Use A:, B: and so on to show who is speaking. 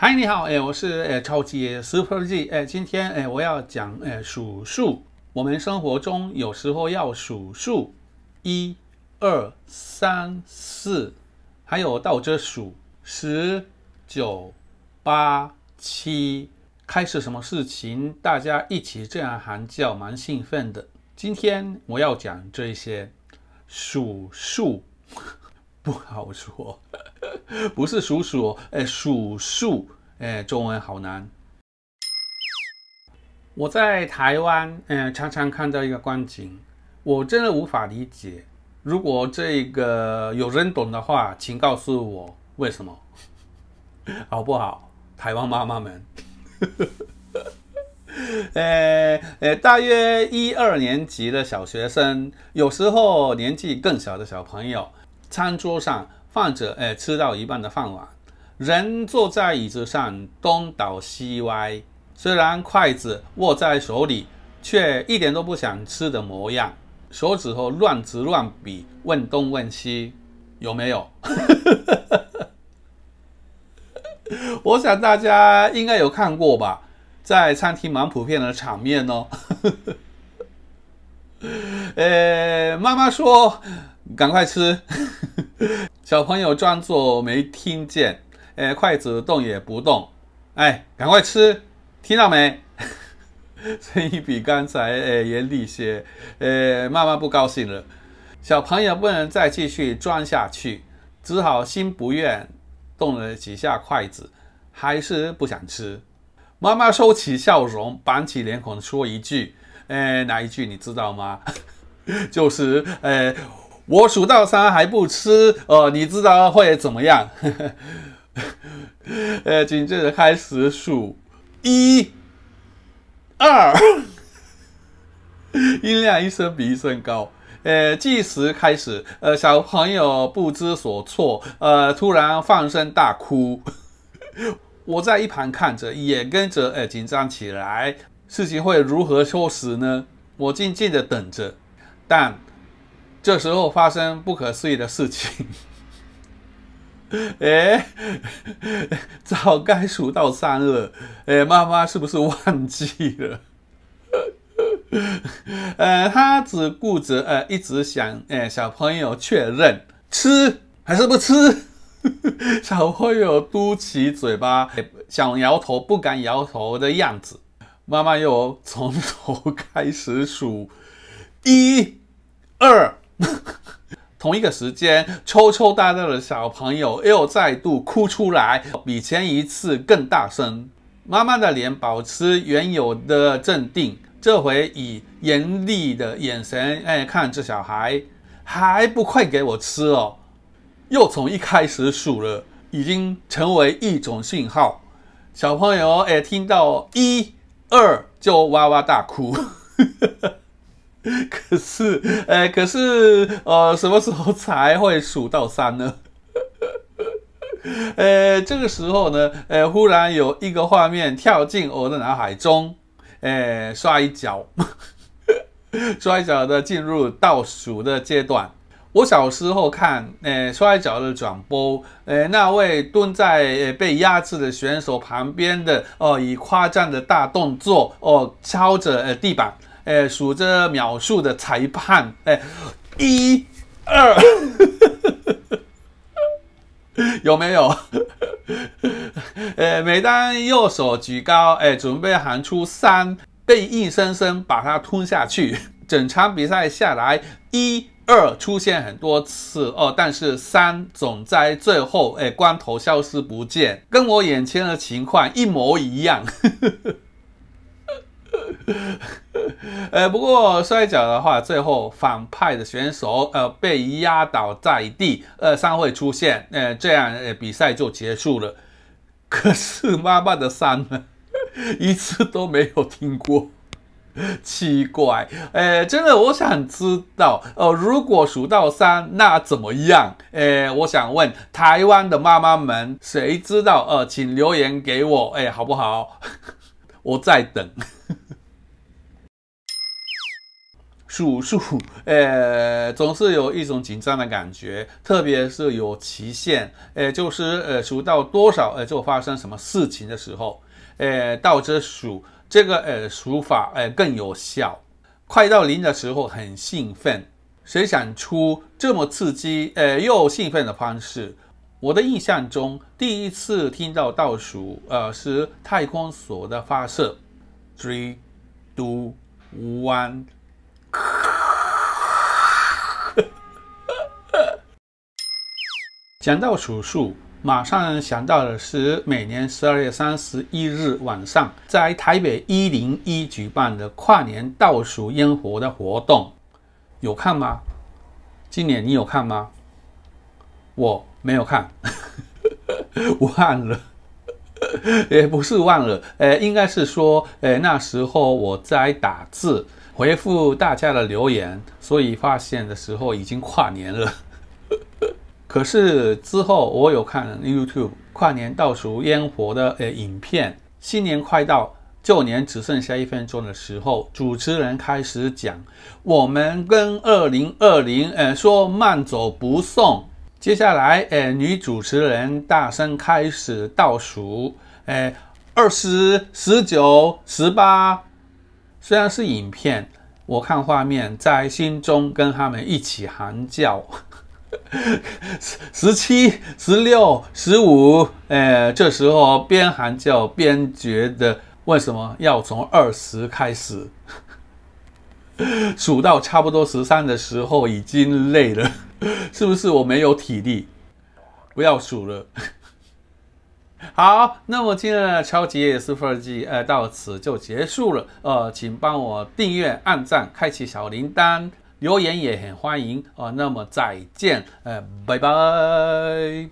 A: 嗨，你好，哎，我是哎超级 super G，哎，今天哎我要讲哎数数，我们生活中有时候要数数，一、二、三、四，还有倒着数，十、九、八、七，开始什么事情，大家一起这样喊叫，蛮兴奋的。今天我要讲这些数数，不好说。不是数数，哎，数数，哎，中文好难。我在台湾，嗯，常常看到一个观景，我真的无法理解。如果这个有人懂的话，请告诉我为什么，好不好？台湾妈妈们，呃 呃，大约一二年级的小学生，有时候年纪更小的小朋友，餐桌上。患者哎，吃到一半的饭碗，人坐在椅子上东倒西歪，虽然筷子握在手里，却一点都不想吃的模样，手指头乱指乱比，问东问西，有没有？我想大家应该有看过吧，在餐厅蛮普遍的场面哦。呃，妈妈说：“赶快吃。”小朋友装作没听见，哎，筷子动也不动，哎，赶快吃，听到没？声音比刚才，哎，严厉些，哎，妈妈不高兴了。小朋友不能再继续装下去，只好心不愿动了几下筷子，还是不想吃。妈妈收起笑容，板起脸孔说一句：“哎，哪一句你知道吗？就是，哎。”我数到三还不吃哦，你知道会怎么样？呃，紧接着开始数，一、二，音量一声比一声高。呃，计时开始，呃，小朋友不知所措，呃，突然放声大哭。我在一旁看着，也跟着呃紧张起来。事情会如何收拾呢？我静静的等着，但……这时候发生不可思议的事情，哎，早该数到三了，哎，妈妈是不是忘记了？呃，他只顾着呃，一直想，哎，小朋友确认吃还是不吃？小朋友嘟起嘴巴，想摇头不敢摇头的样子。妈妈又从头开始数，一，二。同一个时间，抽抽搭搭的小朋友又再度哭出来，比前一次更大声。妈妈的脸保持原有的镇定，这回以严厉的眼神哎看着小孩，还不快给我吃哦！又从一开始数了，已经成为一种信号。小朋友哎听到一二就哇哇大哭。可是，呃，可是，呃，什么时候才会数到三呢？呃，这个时候呢，呃，忽然有一个画面跳进我的脑海中，呃，摔跤，摔跤的进入倒数的阶段。我小时候看，呃，摔跤的转播，呃，那位蹲在被压制的选手旁边的，哦，以夸张的大动作，哦，敲着呃地板。哎，数着秒数的裁判，哎，一、二，有没有？呃，每当右手举高，哎，准备喊出三，被硬生生把它吞下去。整场比赛下来，一、二出现很多次哦，但是三总在最后，哎，光头消失不见，跟我眼前的情况一模一样。呃，不过摔跤的话，最后反派的选手呃被压倒在地，呃，三会出现，呃，这样呃比赛就结束了。可是妈妈的三呢，一次都没有听过，奇怪，呃，真的我想知道，呃，如果数到三，那怎么样？呃，我想问台湾的妈妈们，谁知道？呃，请留言给我，哎，好不好？我在等。数数，呃，总是有一种紧张的感觉，特别是有期限，呃，就是呃数到多少，呃，就发生什么事情的时候，呃，倒着数这个，呃数法，呃，更有效。快到零的时候很兴奋，谁想出这么刺激，呃，又兴奋的方式？我的印象中，第一次听到倒数，呃是太空所的发射，three，two，one。讲到数数，马上想到的是每年十二月三十一日晚上在台北一零一举办的跨年倒数烟火的活动，有看吗？今年你有看吗？我没有看，忘了，也不是忘了，呃，应该是说，呃，那时候我在打字回复大家的留言，所以发现的时候已经跨年了。可是之后，我有看 YouTube 跨年倒数烟火的影片，新年快到，旧年只剩下一分钟的时候，主持人开始讲，我们跟二零二零诶说慢走不送，接下来女主持人大声开始倒数，二十十九十八，虽然是影片，我看画面在心中跟他们一起喊叫。十七、十六、十五，哎，这时候边喊叫边觉得为什么要从二十开始 数到差不多十三的时候已经累了，是不是我没有体力？不要数了。好，那我今天的超级四分记，呃，到此就结束了。呃，请帮我订阅、按赞、开启小铃铛。留言也很欢迎哦。那么再见，呃，拜拜。